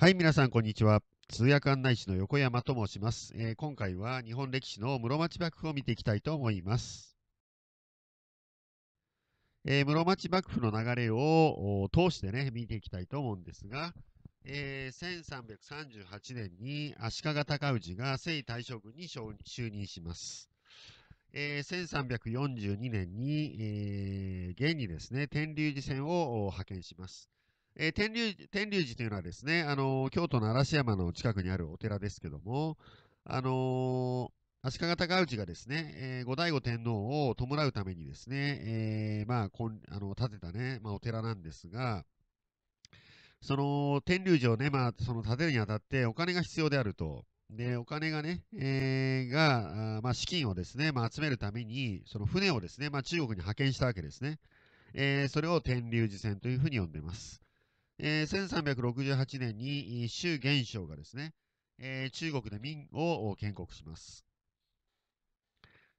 はい、皆さん、こんにちは。通訳案内士の横山と申します。えー、今回は日本歴史の室町幕府を見ていきたいと思います。えー、室町幕府の流れを通してね、見ていきたいと思うんですが、えー、1338年に足利尊氏が征夷大将軍に就任します。えー、1342年に、えー、現にですね、天竜寺戦を派遣します。えー、天竜天竜寺というのはですね、あのー、京都の嵐山の近くにあるお寺ですけども、あのー、足利尊氏がですね、えー、後醍醐天皇を弔うためにですね、えー、まあ、こんあの建てたね、まあ、お寺なんですが、その天竜寺をね、まあ、その建てるにあたってお金が必要であると。で、お金がね、えー、が、あまあ、資金をですね、まあ、集めるために、その船をですね、まあ、中国に派遣したわけですね。えー、それを天竜寺船というふうに呼んでます。えー、1368年に周元璋がですね、えー、中国で明を建国します。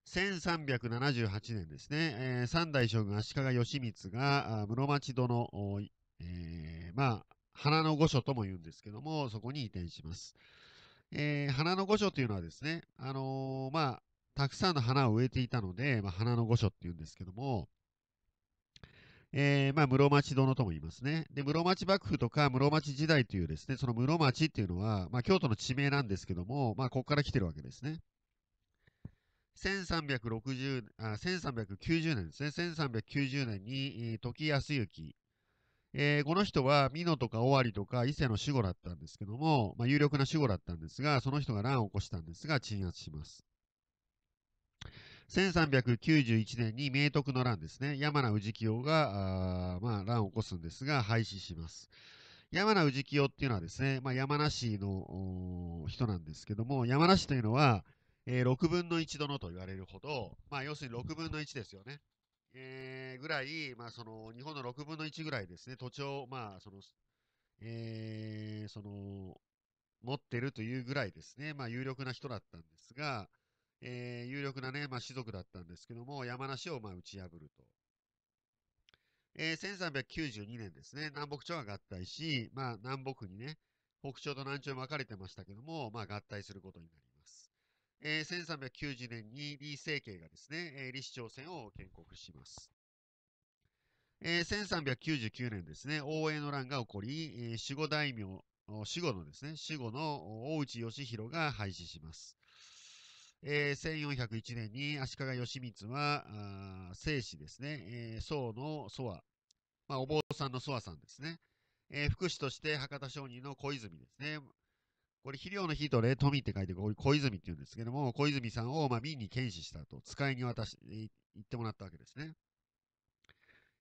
1378年ですね、えー、三代将軍足利義満が室町殿、えー、まあ、花の御所とも言うんですけども、そこに移転します。えー、花の御所というのはですね、あのー、まあ、たくさんの花を植えていたので、まあ、花の御所っていうんですけども、えー、まあ、室町殿とも言いますね。で、室町幕府とか室町時代というですね、その室町っていうのは、まあ、京都の地名なんですけども、まあ、ここから来てるわけですね。1360あ1390年ですね、1390年に、え時康行、えー、この人は美濃とか尾張とか伊勢の守護だったんですけども、まあ、有力な守護だったんですが、その人が乱を起こしたんですが、鎮圧します。1391年に明徳の乱ですね、山名氏清が、あまあ、乱を起こすんですが、廃止します。山名氏清っていうのはですね、まあ、山名市の人なんですけども、山名市というのは、えー、6分の1殿と言われるほど、まあ、要するに6分の1ですよね。えー、ぐらい、まあ、その日本の6分の1ぐらいですね、土地を、まあそのえー、その持ってるというぐらいですね、まあ、有力な人だったんですが、えー、有力なね、まあ、士族だったんですけども、山梨をま打ち破ると。えー、1392年ですね、南北朝が合体し、まあ、南北にね、北朝と南朝分かれてましたけども、まあ、合体することになります。えー、1390年に李政慶がですね、えー、李氏朝鮮を建国します。えー、1399年ですね、応援の乱が起こり、えー、守護大名、守護のですね、守護の大内義弘が廃止します。えー、1401年に足利義満は、正子ですね、えー、宋の宋和、まあ、お坊さんの宋和さんですね、えー、副使として博多商人の小泉ですね、これ、肥料の肥とね、富って書いて、小泉って言うんですけども、小泉さんを、まあ、民に検視したと、使いに渡し、行ってもらったわけですね。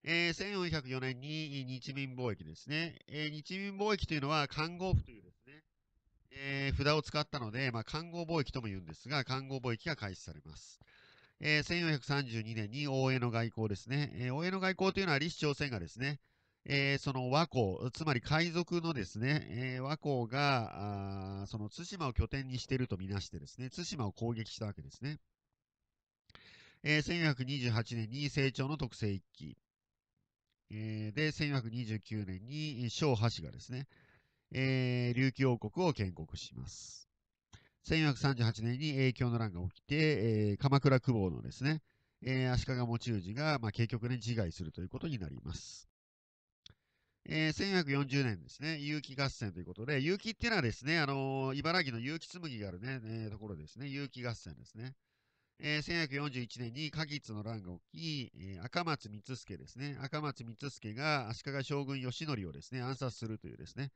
えー、1404年に日民貿易ですね。えー、日民貿易というのは、看護婦というですね、えー、札を使ったので、まあ、官合貿易とも言うんですが、官合貿易が開始されます。えー、1432年に大江の外交ですね。えー、大江の外交というのは、李氏朝鮮がですね、えー、その和光、つまり海賊のですね、えー、が、その対馬を拠点にしているとみなしてですね、対馬を攻撃したわけですね。えー、1428年に清朝の特性一揆、えー、で、1429年に小橋がですね、えー、琉球王国を建国します。1438年に影響の乱が起きて、えー、鎌倉久保のですね、えー、足利持ち氏が、まあ、結局ね、自害するということになります。えー、1440年ですね、有機合戦ということで、有機っていうのはですね、あのー、茨城の有機紬があるね、ところですね、有機合戦ですね。えー、1441年に加月の乱が起き、えー、赤松光助ですね、赤松光助が足利将軍義則をですね、暗殺するというですね、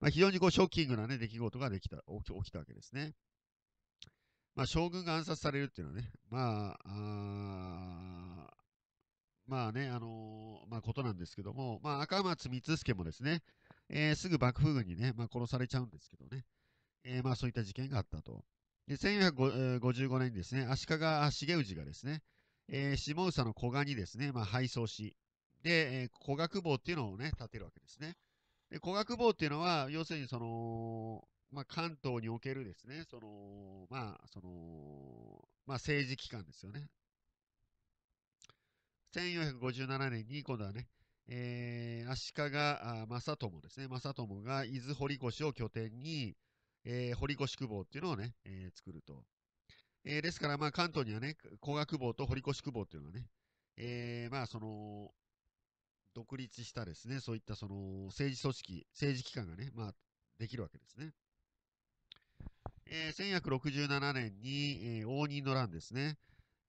まあ、非常にこうショッキングな、ね、出来事ができた起きたわけですね。まあ、将軍が暗殺されるっていうのはね、まあ、あまあね、あのー、まあ、ことなんですけども、まあ、赤松光助もですね、えー、すぐ幕府軍にね、まあ、殺されちゃうんですけどね、えー、まあ、そういった事件があったと。で、1455年にですね、足利重氏がですね、えー、下総の古賀にですね、まあ、敗走し、で、えー、古賀久保っていうのをね、建てるわけですね。で古学坊っていうのは、要するにその、まあ、関東におけるですね、その、まあ、その、まあ、政治機関ですよね。1457年に、今度はね、えー、足利正友ですね、正友が伊豆堀越を拠点に、えー、堀越久保っていうのをね、えー、作ると。えー、ですから、まあ、関東にはね、古学坊と堀越久保っていうのはね、えー、まあ、その、独立したですね、そういったその政治組織、政治機関がね、まあ、できるわけですね。えー、1167年に、えー、応仁の乱ですね。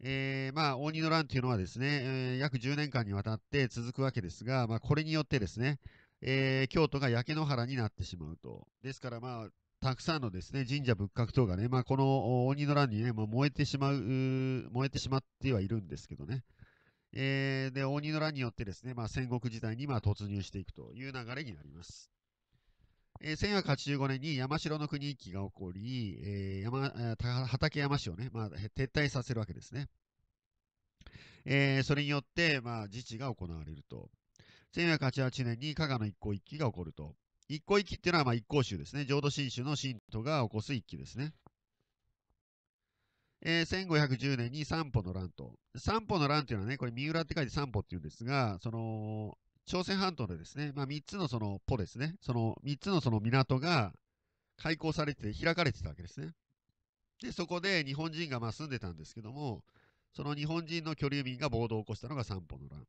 えー、まあ、応仁の乱というのはですね、えー、約10年間にわたって続くわけですが、まあ、これによってですね、えー、京都が焼け野原になってしまうと。ですから、まあ、たくさんのですね、神社仏閣等がね、まあ、この鬼仁の乱にね、まあ、燃えてしまう、燃えてしまってはいるんですけどね。えー、で、鬼仁の乱によってですね、まあ、戦国時代にま突入していくという流れになります。えー、1485年に山城の国一揆が起こり、えー、山畠山市をね、まあ、撤退させるわけですね。えー、それによって、まあ、自治が行われると。1 1 8 8年に加賀の一向一揆が起こると。一向一揆っていうのは、まあ、一向宗ですね。浄土真宗の信徒が起こす一揆ですね。えー、1510年に三歩の乱と。三歩の乱というのはね、これ三浦って書いて三歩っていうんですが、その、朝鮮半島でですね、まあ、3つのそのポですね、その3つのその港が開港されて、開かれてたわけですね。で、そこで日本人がまあ住んでたんですけども、その日本人の居留民が暴動を起こしたのが三歩の乱。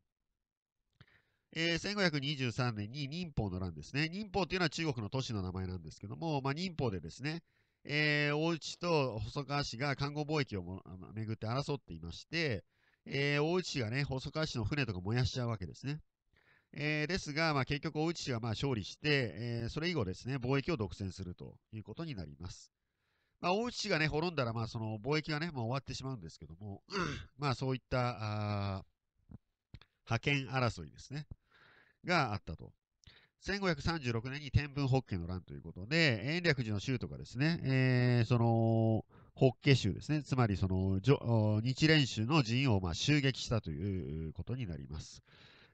えー、1523年に忍法の乱ですね。忍法というのは中国の都市の名前なんですけども、まあ、寧法でですね、えー、大内と細川氏が看護貿易をも巡って争っていまして、えー、大内氏がね、細川氏の船とか燃やしちゃうわけですね。えー、ですが、まあ、結局、大内氏がまあ勝利して、えー、それ以後ですね、貿易を独占するということになります。まあ、大内氏がね、滅んだら、まあ、その貿易がね、もう終わってしまうんですけども、まあ、そういった、あ派遣争いですね、があったと。1536年に天文法華の乱ということで、延暦寺の州とかですね、えー、その、法華州ですね、つまりその日蓮宗の寺院をまあ襲撃したということになります。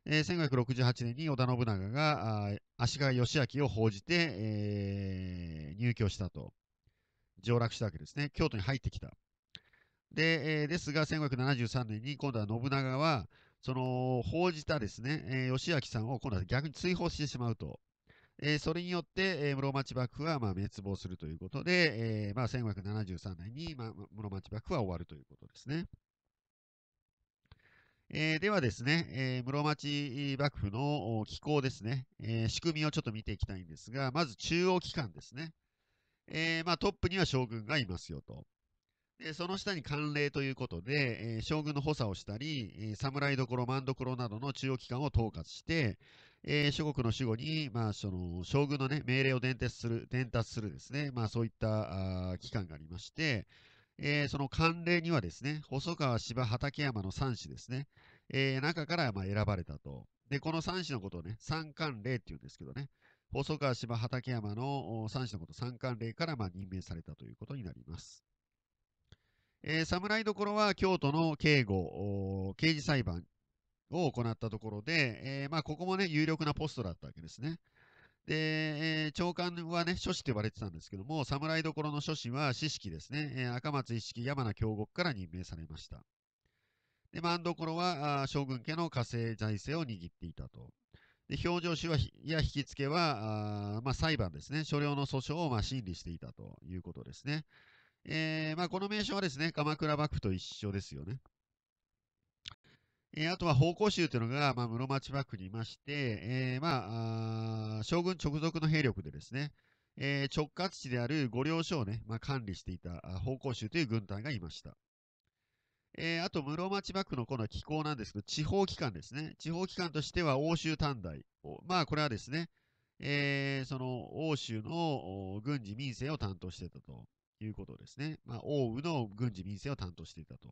えー、1568年に織田信長が足利義明を報じて、えー、入居したと、上洛したわけですね、京都に入ってきた。で、えー、ですが、1573年に今度は信長は、その、報じたですね、えー、義明さんを今度は逆に追放してしまうと。えー、それによって、えー、室町幕府はまあ滅亡するということで、えーまあ、1573年に、まあ、室町幕府は終わるということですね。えー、ではですね、えー、室町幕府の機構ですね、えー、仕組みをちょっと見ていきたいんですが、まず中央機関ですね。えーまあ、トップには将軍がいますよと。えその下に慣例ということで、え将軍の補佐をしたり、え侍どころ、万どころなどの中央機関を統括して、え諸国の守護に、まあ、その将軍の、ね、命令を伝達する、伝達するですね、まあ、そういったあ機関がありまして、えー、その慣例にはですね、細川、芝、畠山の3子ですね、えー、中からまあ選ばれたと。で、この3子のことをね、三慣例っていうんですけどね、細川、芝、畠山の3子のこと、三慣例からまあ任命されたということになります。えー、侍どころは京都の警護、刑事裁判を行ったところで、えー、まあ、ここもね、有力なポストだったわけですね。で、え長官はね、諸子と言われてたんですけども、侍どころの諸子は四式ですね、え赤松一式山名京極から任命されました。で、万所は将軍家の家政財政を握っていたと。で、表情主はや引き付けは、あまあ、裁判ですね、所領の訴訟をまあ審理していたということですね。えー、まあ、この名称はですね、鎌倉幕府と一緒ですよね。えー、あとは奉公衆というのが、まあ、室町幕府にいまして、えー、まあ将軍直属の兵力でですね、え直轄地である御領所をね、まあ、管理していた奉公衆という軍隊がいました。えあと、室町幕府のこの機構なんですけど、地方機関ですね。地方機関としては欧州短大。まあ、これはですね、えその欧州の軍事民生を担当してたと。いうことですね。まあ、王羽の軍事民政を担当していたと。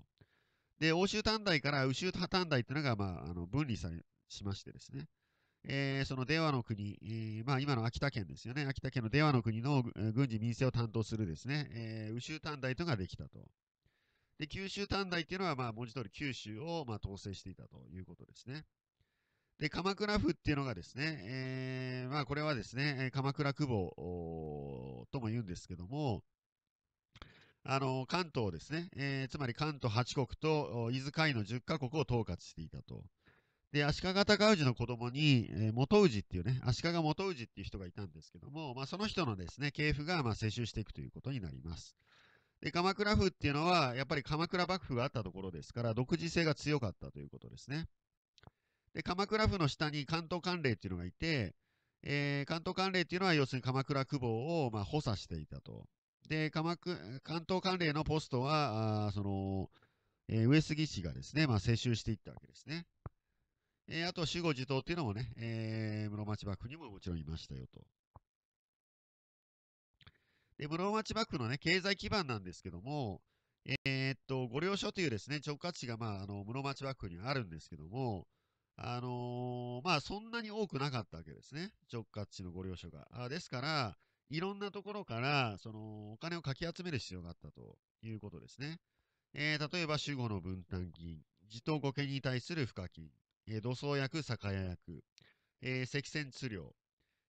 で、欧州短大から宇州短大っていうのが、まあ、あの分離され、しましてですね。えー、その出羽の国、えー、まあ今の秋田県ですよね。秋田県の出羽の国の軍事民政を担当するですね、えー、宇州短大というのができたと。で、九州短大っていうのは、まあ文字通り九州をまあ統制していたということですね。で、鎌倉府っていうのがですね、えー、まあこれはですね、鎌倉久保とも言うんですけども、あの、関東ですね、えー、つまり関東8国と伊豆海の10カ国を統括していたと。で、足利尊氏の子供に、えー、元氏っていうね、足利元氏っていう人がいたんですけども、まあ、その人のですね、系譜がまあ世襲していくということになります。で、鎌倉府っていうのは、やっぱり鎌倉幕府があったところですから、独自性が強かったということですね。で、鎌倉府の下に関東管領っていうのがいて、えー、関東管領っていうのは、要するに鎌倉久保をまあ補佐していたと。で、鎌倉、関東関連のポストは、あその、えー、上杉氏がですね、まあ、世襲していったわけですね。えー、あと、守護地頭っていうのもね、えー、室町幕府にももちろんいましたよと。で、室町幕府のね、経済基盤なんですけども、えー、っと、御領所というですね、直轄地が、まあ、あの、室町幕府にあるんですけども、あのー、まあ、そんなに多くなかったわけですね、直轄地の御領所が。あですから、いろんなところから、その、お金をかき集める必要があったということですね。えー、例えば、主語の分担金、自頭御家に対する付加金、えー、土葬薬、酒屋役、えー、積船通料、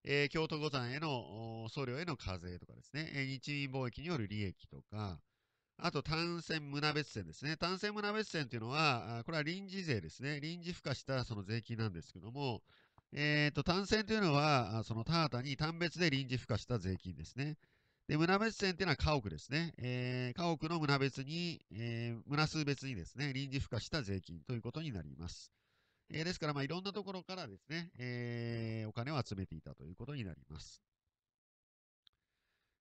えー、京都御山への僧侶への課税とかですね、えー、日民貿易による利益とか、あと、単線村別線ですね。単線村別線というのは、これは臨時税ですね。臨時付加したその税金なんですけども、えっ、ー、と、単線というのは、その田畑に単別で臨時付加した税金ですね。で、村別線というのは家屋ですね。えー、家屋の村別に、えー、村数別にですね、臨時付加した税金ということになります。えー、ですから、まあ、いろんなところからですね、えー、お金を集めていたということになります。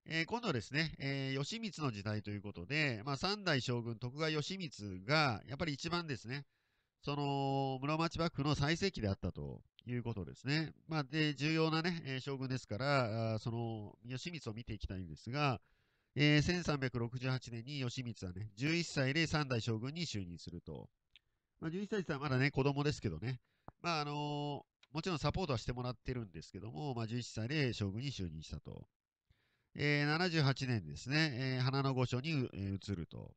えー、今度はですね、えー、義満の時代ということで、まあ、三代将軍徳川義満が、やっぱり一番ですね、その室町幕府の最盛期であったということですね。まあ、で、重要なね、えー、将軍ですから、あその、義満を見ていきたいんですが、えー、1368年に義満はね、11歳で3代将軍に就任すると。まあ、11歳ってはまだね、子供ですけどね。まあ、あのー、もちろんサポートはしてもらってるんですけども、まあ、11歳で将軍に就任したと。えー、78年ですね、えー、花の御所に移ると。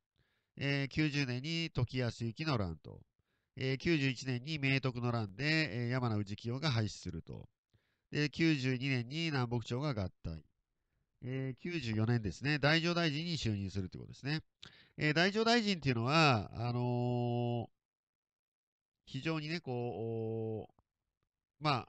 えー、90年に時安行の乱と。えー、91年に明徳の乱で、えー、山名氏清が廃止すると。で、92年に南北朝が合体。えー、94年ですね、大乗大臣に就任するということですね。えー、大乗大臣っていうのは、あのー、非常にね、こう、まあ、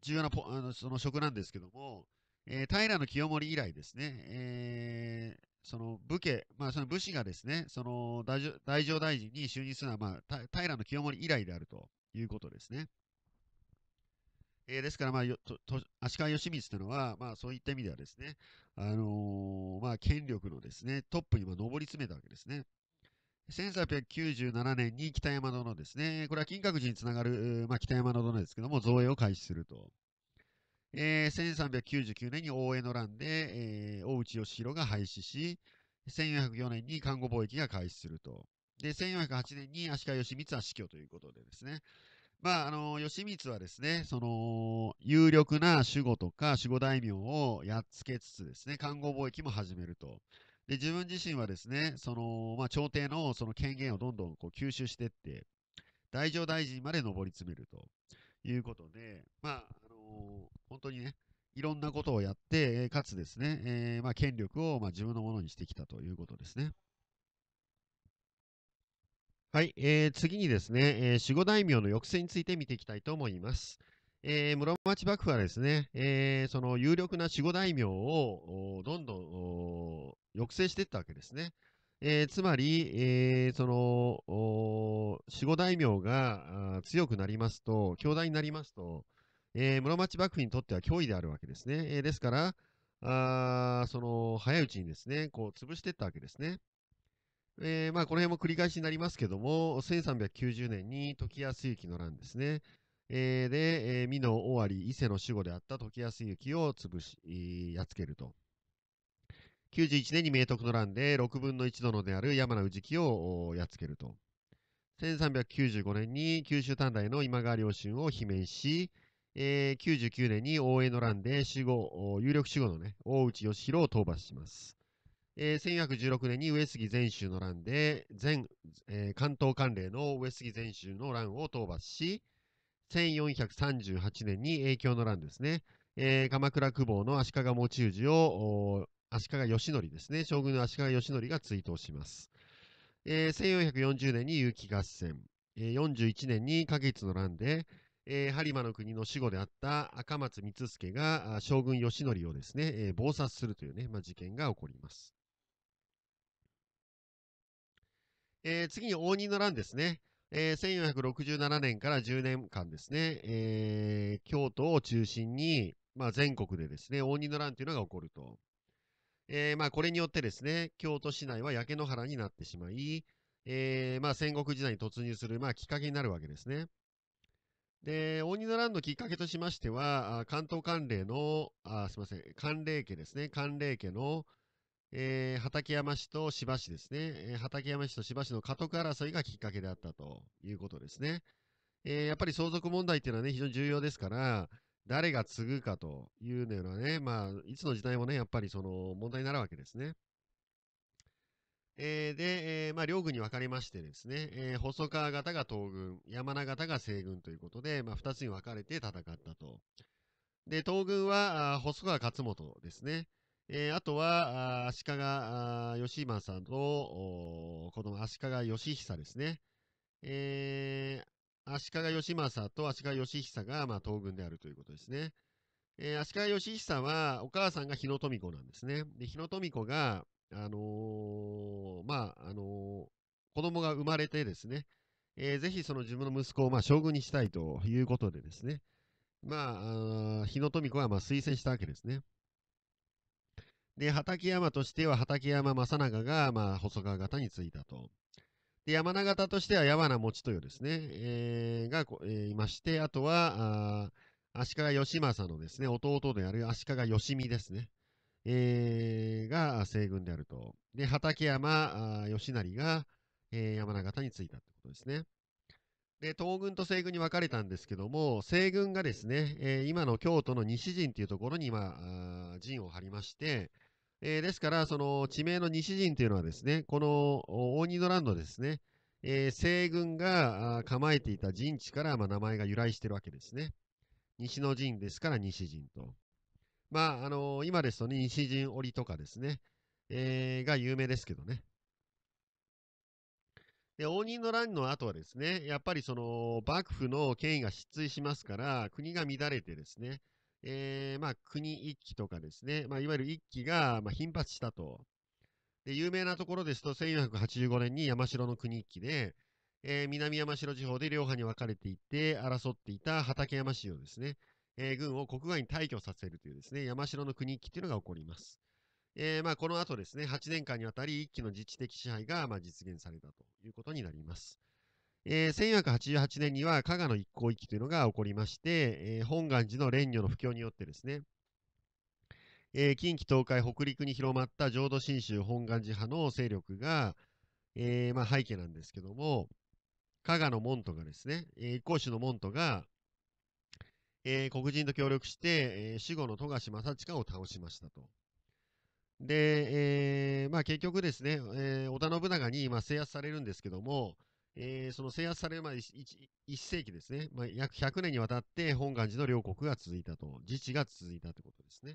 重要なポあのその職なんですけども、えー、平清盛以来ですね、えその武家、まあ、その武士がですね、その大乗大臣に就任するのは、まあ、平清盛以来であるということですね。えー、ですから、まあ、足利義満というのは、まあ、そういった意味ではですね、あのー、まあ、権力のですねトップに上り詰めたわけですね。1897年に北山殿ですね、これは金閣寺につながる、まあ、北山殿ですけども、造営を開始すると。えー、1399年に大江の乱で、えー、大内義弘が廃止し、1404年に看護貿易が開始すると。で、1408年に足利義満は死去ということでですね。まあ、あの、義満はですね、その、有力な守護とか守護大名をやっつけつつですね、看護貿易も始めると。で、自分自身はですね、その、まあ、朝廷のその権限をどんどんこう吸収していって、大乗大臣まで上り詰めるということで、まあ、あの本当にね、いろんなことをやって、かつですね、えー、まあ、権力をま自分のものにしてきたということですね。はい、えー、次にですね、えー、守護大名の抑制について見ていきたいと思います。えー、室町幕府はですね、えー、その有力な守護大名をどんどん抑制していったわけですね。えー、つまり、えー、その守護大名が強くなりますと、強大になりますと、えー、室町幕府にとっては脅威であるわけですね。えー、ですから、あその早いうちにですね、こう潰していったわけですね。えー、まあ、この辺も繰り返しになりますけども、1390年に時安行の乱ですね。えー、で、えー、美濃尾張伊勢の守護であった時安行を潰し、やっつけると。91年に明徳の乱で6分の1殿である山名氏木をやっつけると。1395年に九州短大の今川良春を罷免し、えー、99年に大江の乱で守護有力守護のね、大内義弘を討伐します。えー、1416年に上杉禅宗の乱で、全、えー、関東関連の上杉禅宗の乱を討伐し、1438年に影響の乱ですね、えー、鎌倉久保の足利持氏を、足利義則ですね、将軍の足利義則が追悼します。えー、1440年に結城合戦、えー、41年に花月の乱で、えー、播磨の国の死後であった赤松光助が将軍義則をですね、えー、謀殺するというね、まあ、事件が起こります。えー、次に応仁の乱ですね。えー、1467年から10年間ですね、えー、京都を中心に、まあ、全国でですね、応仁の乱というのが起こると。えーまあ、これによってですね、京都市内は焼け野原になってしまい、えーまあ、戦国時代に突入する、まあ、きっかけになるわけですね。で、オのニザランドきっかけとしましては、関東関連の、あすみません、関連家ですね、関連家の、えー、畠山市と芝市ですね、えー、畠山市と芝市の家督争いがきっかけであったということですね。えー、やっぱり相続問題っていうのはね、非常に重要ですから、誰が継ぐかというのはね、まあ、いつの時代もね、やっぱりその問題になるわけですね。えー、で、えー、まあ、両軍に分かれましてですね、えー、細川方が東軍、山名方が西軍ということで、まあ、二つに分かれて戦ったと。で、東軍は、細川勝元ですね。えー、あとは、足利義満さんと、この足利義久ですね。えー、足利義政と足利義久が、まあ、東軍であるということですね。えー、足利義久は、お母さんが日野富子なんですね。で、日野富子が、あのー、まあ、あのー、子供が生まれてですね、えー、ぜひその自分の息子をまあ将軍にしたいということでですね、まあ、日野富子はまあ推薦したわけですね。で、畠山としては畠山正長がまあ細川方についたと。で、山名方としては山名持豊ですね、えー、が、えー、いまして、あとは、あ足利義政のですね、弟である足利義美ですね。えー、が西軍であると。で、畠山義成が、えー、山形に着いたってことですね。で、東軍と西軍に分かれたんですけども、西軍がですね、えー、今の京都の西陣というところにあ、陣を張りまして、えー、ですから、その地名の西陣というのはですね、この大仁のランドですね、えー、西軍が構えていた陣地から、まあ、名前が由来してるわけですね。西の陣ですから西陣と。まあ、あのー、今ですと西陣織とかですね、えー、が有名ですけどね。で、応仁の乱の後はですね、やっぱりその幕府の権威が失墜しますから、国が乱れてですね、えー、まあ、国一揆とかですね、まあ、いわゆる一揆が、まあ、頻発したと。で、有名なところですと、1485年に山城の国一揆で、えー、南山城地方で両派に分かれていて、争っていた畠山氏をですね、えー、軍を国外に退去させるというですね、山城の国一揆というのが起こります。えー、まあ、この後ですね、8年間にわたり一揆の自治的支配がまあ実現されたということになります。えー、1488年には加賀の一向一揆というのが起こりまして、えー、本願寺の蓮如の布教によってですね、えー、近畿東海北陸に広まった浄土真宗本願寺派の勢力が、えーまあ、背景なんですけども加賀の門徒がですね、えー、一向宗の門徒がえー、黒人と協力して、えー、死後の富樫正親を倒しましたと。で、えーまあ、結局ですね、えー、織田信長に、ま制圧されるんですけども、えー、その制圧されるまで 1, 1世紀ですね、まあ、約100年にわたって本願寺の両国が続いたと、自治が続いたということですね。